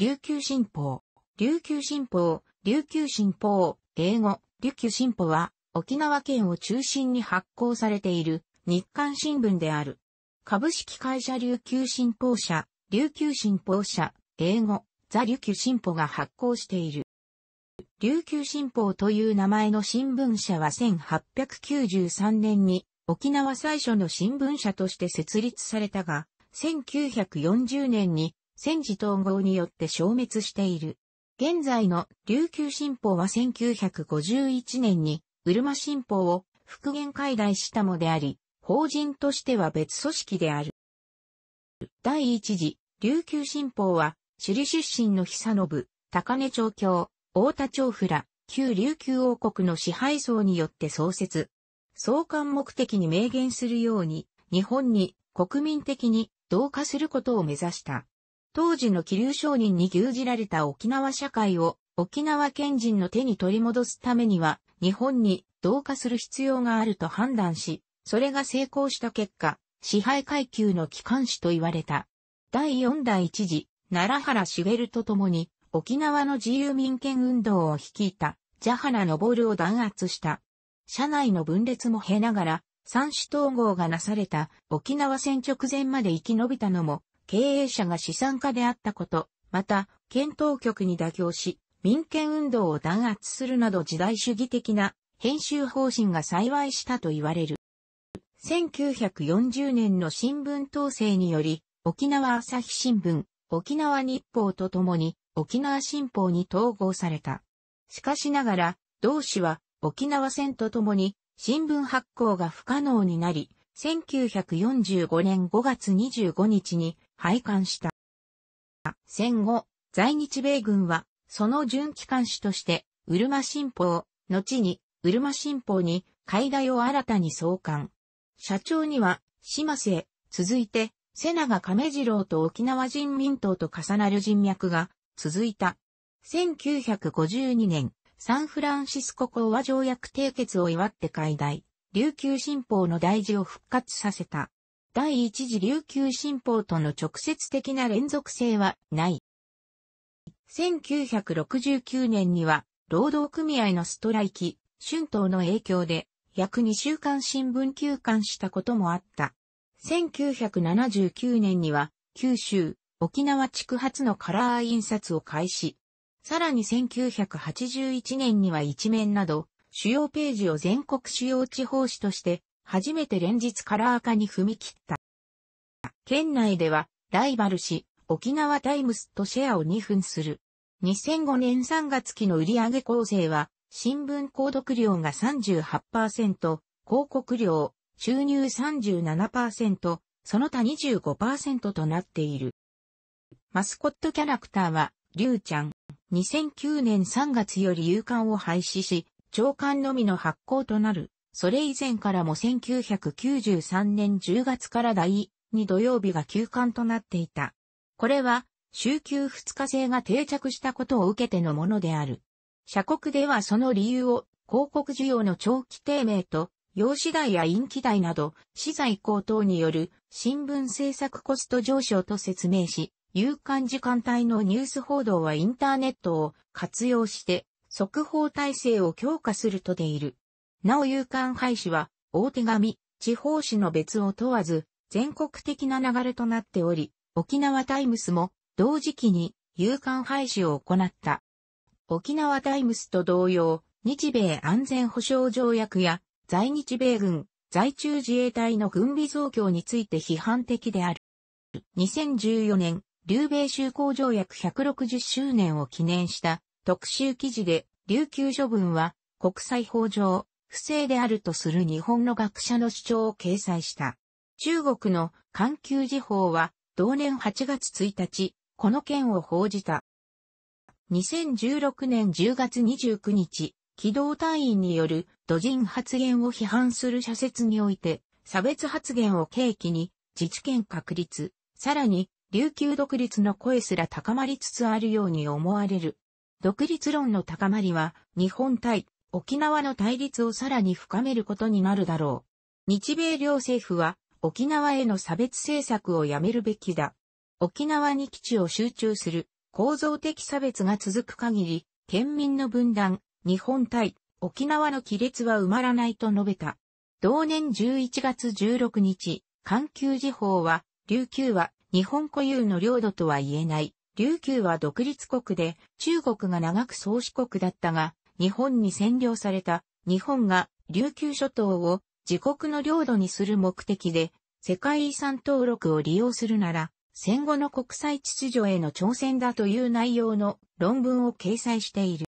琉球新報。琉球新報、琉球新報、英語、琉球新報は、沖縄県を中心に発行されている日刊新聞である。株式会社琉球新報社、琉球新報社、英語、ザ・琉球新報が発行している。琉球新報という名前の新聞社は1893年に沖縄最初の新聞社として設立されたが、1940年に戦時統合によって消滅している。現在の琉球新報は1951年に、うるま新報を復元解体したもであり、法人としては別組織である。第一次、琉球新報は、首里出身の久信、高根町教、大田町府ら、旧琉球王国の支配層によって創設。創刊目的に明言するように、日本に国民的に同化することを目指した。当時の気流商人に牛耳られた沖縄社会を沖縄県人の手に取り戻すためには日本に同化する必要があると判断し、それが成功した結果、支配階級の機関士と言われた。第四代一次、奈良原茂と共に沖縄の自由民権運動を率いた、ジャハラルを弾圧した。社内の分裂も経ながら、三種統合がなされた沖縄戦直前まで生き延びたのも、経営者が資産家であったこと、また、検討局に妥協し、民権運動を弾圧するなど時代主義的な編集方針が幸いしたと言われる。1940年の新聞統制により、沖縄朝日新聞、沖縄日報とともに沖縄新報に統合された。しかしながら、同氏は沖縄戦とともに新聞発行が不可能になり、1945年5月25日に廃刊した。戦後、在日米軍は、その準機関士として、ウルマ新報、後に、ウルマ新報に、海大を新たに創刊。社長には、島瀬、続いて、瀬長亀次郎と沖縄人民党と重なる人脈が続いた。1952年、サンフランシスコ講和条約締結を祝って海大、琉球新報の大事を復活させた。第一次琉球新報との直接的な連続性はない。1969年には、労働組合のストライキ、春闘の影響で、約2週間新聞休刊したこともあった。1979年には、九州、沖縄地区発のカラー印刷を開始。さらに1981年には一面など、主要ページを全国主要地方紙として初めて連日カラー化に踏み切った。県内では、ライバル誌、沖縄タイムスとシェアを2分する。2005年3月期の売上構成は、新聞購読量が38%、広告料、収入37%、その他25%となっている。マスコットキャラクターは、りゅうちゃん。2009年3月より有刊を廃止し、長刊のみの発行となる。それ以前からも1993年10月から第2土曜日が休館となっていた。これは、週休2日制が定着したことを受けてのものである。社国ではその理由を、広告需要の長期低迷と、用紙代や印記代など、資材高騰による新聞制作コスト上昇と説明し、有館時間帯のニュース報道はインターネットを活用して、速報体制を強化するとでいる。なお有刊廃止は、大手紙、地方紙の別を問わず、全国的な流れとなっており、沖縄タイムスも同時期に有刊廃止を行った。沖縄タイムスと同様、日米安全保障条約や在日米軍、在中自衛隊の軍備増強について批判的である。2014年、留米修好条約160周年を記念した特集記事で、琉球処分は国際法上、不正であるとする日本の学者の主張を掲載した。中国の環球時報は同年8月1日、この件を報じた。2016年10月29日、機動隊員による土人発言を批判する社説において、差別発言を契機に、自治権確立、さらに、琉球独立の声すら高まりつつあるように思われる。独立論の高まりは、日本対沖縄の対立をさらに深めることになるだろう。日米両政府は沖縄への差別政策をやめるべきだ。沖縄に基地を集中する構造的差別が続く限り、県民の分断、日本対沖縄の亀裂は埋まらないと述べた。同年11月16日、環球時報は、琉球は日本固有の領土とは言えない。琉球は独立国で中国が長く創始国だったが、日本に占領された日本が琉球諸島を自国の領土にする目的で世界遺産登録を利用するなら戦後の国際秩序への挑戦だという内容の論文を掲載している。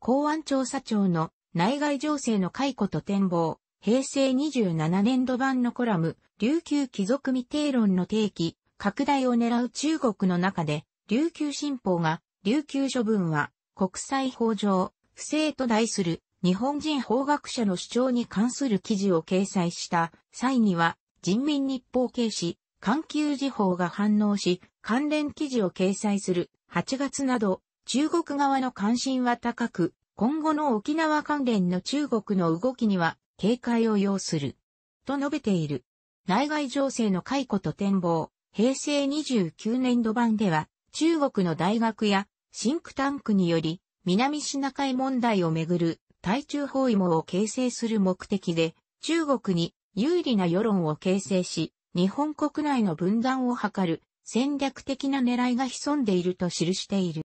公安調査庁の内外情勢の解雇と展望、平成27年度版のコラム、琉球貴族未定論の提起、拡大を狙う中国の中で、琉球新報が、琉球処分は国際法上、不正と題する日本人法学者の主張に関する記事を掲載した際には、人民日報警視、環球時報が反応し、関連記事を掲載する8月など、中国側の関心は高く、今後の沖縄関連の中国の動きには警戒を要する。と述べている。内外情勢の解雇と展望、平成29年度版では、中国の大学やシンクタンクにより、南シナ海問題をめぐる対中包囲網を形成する目的で、中国に有利な世論を形成し、日本国内の分断を図る戦略的な狙いが潜んでいると記している。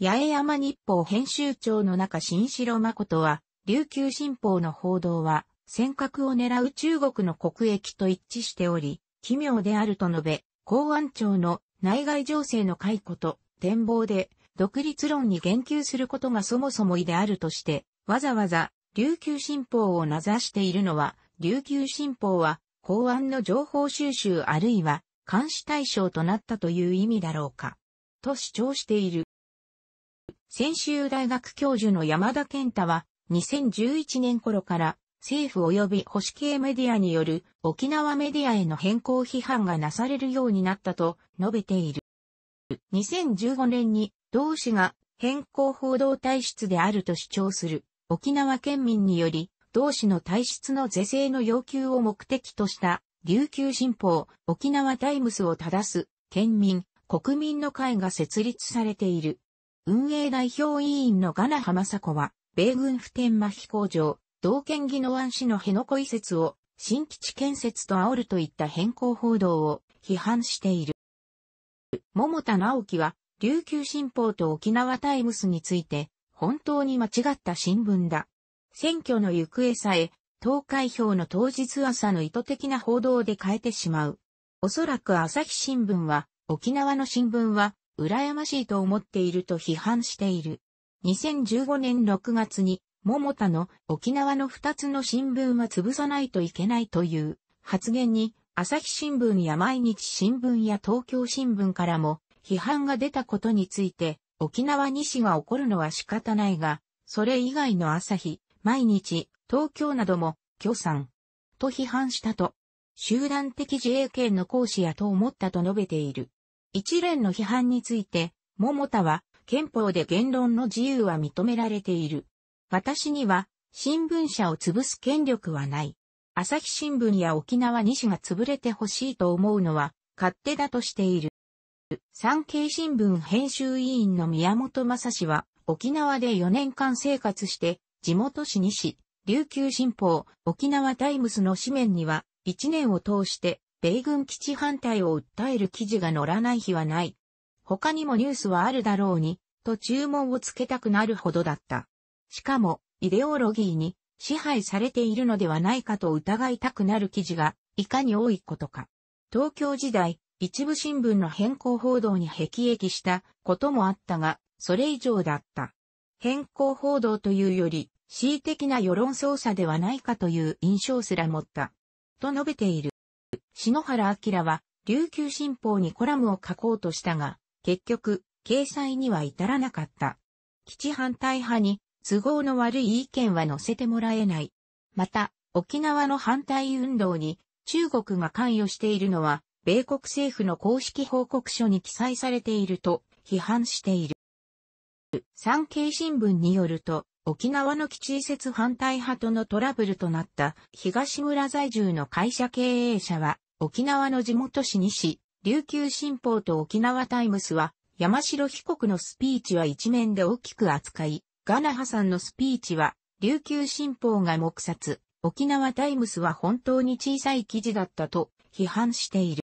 八重山日報編集長の中新城誠は、琉球新報の報道は、尖閣を狙う中国の国益と一致しており、奇妙であると述べ、公安庁の内外情勢の解雇と展望で独立論に言及することがそもそも異であるとして、わざわざ琉球新報を名指しているのは、琉球新報は公安の情報収集あるいは監視対象となったという意味だろうか、と主張している。先週大学教授の山田健太は、2011年頃から政府及び保守系メディアによる沖縄メディアへの変更批判がなされるようになったと述べている。2015年に同氏が変更報道体質であると主張する沖縄県民により、同氏の体質の是正の要求を目的とした琉球新報沖縄タイムスを正す県民国民の会が設立されている。運営代表委員のガナハマサコは、米軍普天間飛行場、同県技能安市の辺野古移設を新基地建設と煽るといった変更報道を批判している。桃田直樹は琉球新報と沖縄タイムスについて、本当に間違った新聞だ。選挙の行方さえ、投開票の当日朝の意図的な報道で変えてしまう。おそらく朝日新聞は、沖縄の新聞は、羨ましいと思っていると批判している。2015年6月に、桃田の沖縄の2つの新聞は潰さないといけないという発言に、朝日新聞や毎日新聞や東京新聞からも批判が出たことについて、沖縄西が起こるのは仕方ないが、それ以外の朝日、毎日、東京なども、共産、と批判したと、集団的自衛権の行使やと思ったと述べている。一連の批判について、桃田は、憲法で言論の自由は認められている。私には、新聞社を潰す権力はない。朝日新聞や沖縄西が潰れてほしいと思うのは、勝手だとしている。産経新聞編集委員の宮本正氏は、沖縄で4年間生活して、地元市西、琉球新報、沖縄タイムスの紙面には、1年を通して、米軍基地反対を訴える記事が載らない日はない。他にもニュースはあるだろうに、と注文をつけたくなるほどだった。しかも、イデオロギーに支配されているのではないかと疑いたくなる記事が、いかに多いことか。東京時代、一部新聞の変更報道に辟易したこともあったが、それ以上だった。変更報道というより、恣意的な世論操作ではないかという印象すら持った。と述べている。篠原明は、琉球新報にコラムを書こうとしたが、結局、掲載には至らなかった。基地反対派に、都合の悪い意見は載せてもらえない。また、沖縄の反対運動に中国が関与しているのは米国政府の公式報告書に記載されていると批判している。産経新聞によると、沖縄の基地移設反対派とのトラブルとなった東村在住の会社経営者は、沖縄の地元紙西、琉球新報と沖縄タイムスは、山城被告のスピーチは一面で大きく扱い、ガナハさんのスピーチは、琉球新報が黙殺、沖縄タイムスは本当に小さい記事だったと批判している。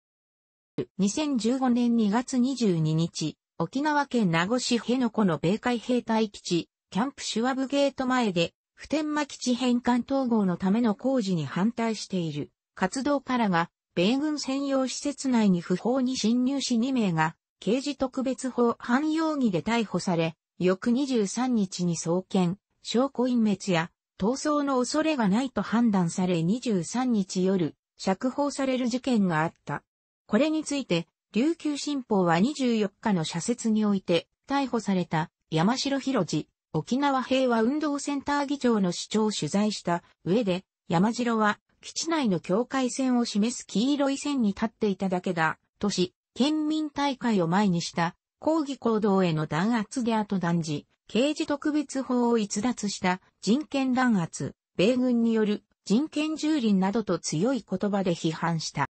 2015年2月22日、沖縄県名護市辺野古の米海兵隊基地、キャンプシュワブゲート前で、普天間基地返還統合のための工事に反対している活動からが、米軍専用施設内に不法に侵入し2名が、刑事特別法犯容疑で逮捕され、翌23日に送検、証拠隠滅や、逃走の恐れがないと判断され23日夜、釈放される事件があった。これについて、琉球新報は24日の社説において、逮捕された山城博次、沖縄平和運動センター議長の主張を取材した上で、山城は基地内の境界線を示す黄色い線に立っていただけだ、とし、県民大会を前にした抗議行動への弾圧で後断じ、刑事特別法を逸脱した人権弾圧、米軍による人権蹂躙などと強い言葉で批判した。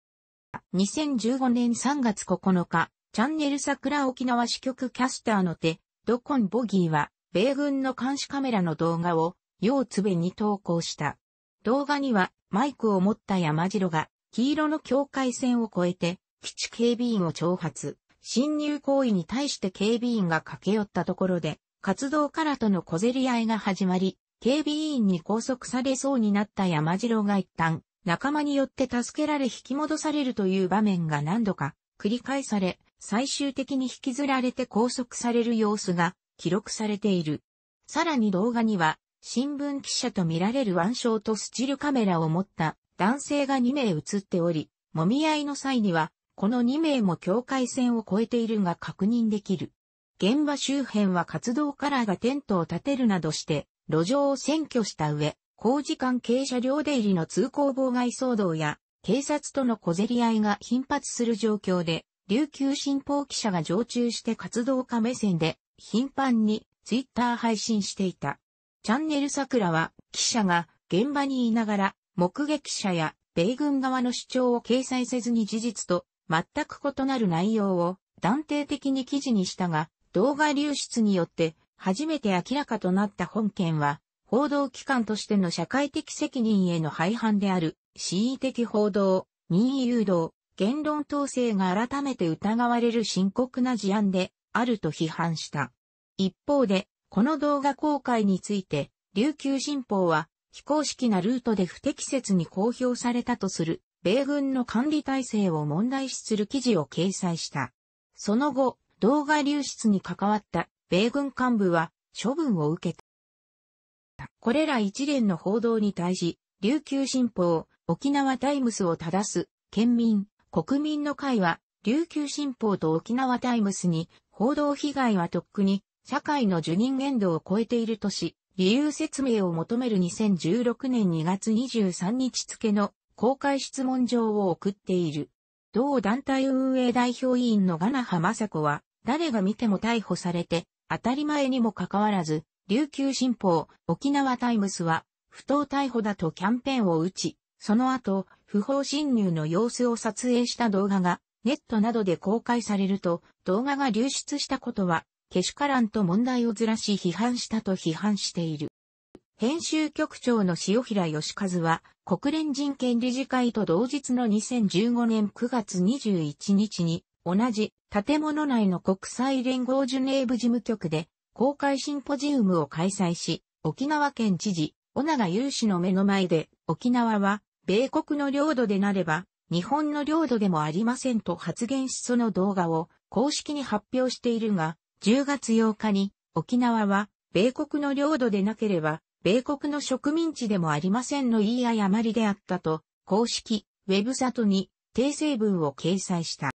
2015年3月9日、チャンネル桜沖縄支局キャスターの手、ドコン・ボギーは、米軍の監視カメラの動画を、ようつべに投稿した。動画には、マイクを持った山城が、黄色の境界線を越えて、基地警備員を挑発。侵入行為に対して警備員が駆け寄ったところで、活動家らとの小競り合いが始まり、警備員に拘束されそうになった山城が一旦、仲間によって助けられ引き戻されるという場面が何度か繰り返され、最終的に引きずられて拘束される様子が記録されている。さらに動画には、新聞記者と見られる腕章とスチルカメラを持った男性が2名映っており、揉み合いの際には、この2名も境界線を越えているが確認できる。現場周辺は活動カラーがテントを建てるなどして、路上を占拠した上、工事関係車両出入りの通行妨害騒動や、警察との小競り合いが頻発する状況で、琉球新報記者が常駐して活動家目線で、頻繁にツイッター配信していた。チャンネル桜は、記者が現場にいながら、目撃者や米軍側の主張を掲載せずに事実と全く異なる内容を断定的に記事にしたが、動画流出によって初めて明らかとなった本件は、報道機関としての社会的責任への廃反である、恣意的報道、任意誘導、言論統制が改めて疑われる深刻な事案であると批判した。一方で、この動画公開について、琉球新報は、非公式なルートで不適切に公表されたとする、米軍の管理体制を問題視する記事を掲載した。その後、動画流出に関わった米軍幹部は処分を受けた。。これら一連の報道に対し、琉球新報、沖縄タイムスを正す、県民、国民の会は、琉球新報と沖縄タイムスに、報道被害はとっくに、社会の受任限度を超えているとし、理由説明を求める2016年2月23日付の公開質問状を送っている。同団体運営代表委員のガナハマサコは、誰が見ても逮捕されて、当たり前にもかかわらず、琉球新報、沖縄タイムスは、不当逮捕だとキャンペーンを打ち、その後、不法侵入の様子を撮影した動画が、ネットなどで公開されると、動画が流出したことは、けしからんと問題をずらし批判したと批判している。編集局長の塩平義和は、国連人権理事会と同日の2015年9月21日に、同じ建物内の国際連合ジュネーブ事務局で公開シンポジウムを開催し、沖縄県知事、小長有志の目の前で、沖縄は、米国の領土でなれば、日本の領土でもありませんと発言しその動画を公式に発表しているが、10月8日に、沖縄は、米国の領土でなければ、米国の植民地でもありませんの言い誤りであったと、公式、ウェブサトに、訂正文を掲載した。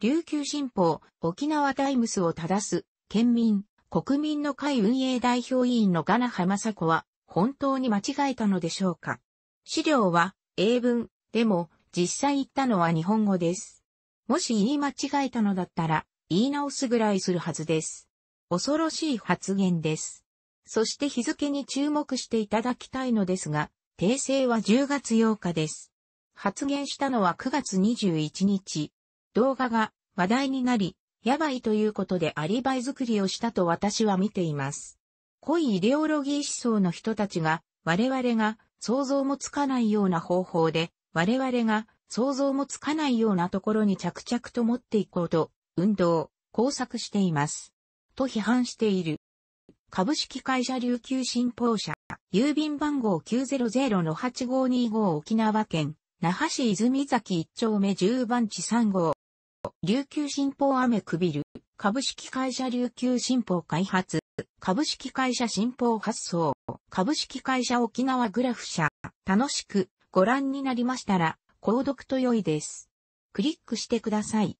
琉球新報、沖縄タイムスを正す、県民、国民の会運営代表委員のガナハマサコは、本当に間違えたのでしょうか。資料は、英文、でも、実際言ったのは日本語です。もし言い間違えたのだったら、言い直すぐらいするはずです。恐ろしい発言です。そして日付に注目していただきたいのですが、訂正は10月8日です。発言したのは9月21日。動画が話題になり、やばいということでアリバイ作りをしたと私は見ています。濃いイデオロギー思想の人たちが、我々が想像もつかないような方法で、我々が想像もつかないようなところに着々と持っていこうと、運動、工作しています。と批判している。株式会社琉球新報社、郵便番号900-8525沖縄県、那覇市泉崎1丁目10番地3号。琉球新報アメクビル、株式会社琉球新報開発、株式会社新報発送、株式会社沖縄グラフ社、楽しくご覧になりましたら、購読と良いです。クリックしてください。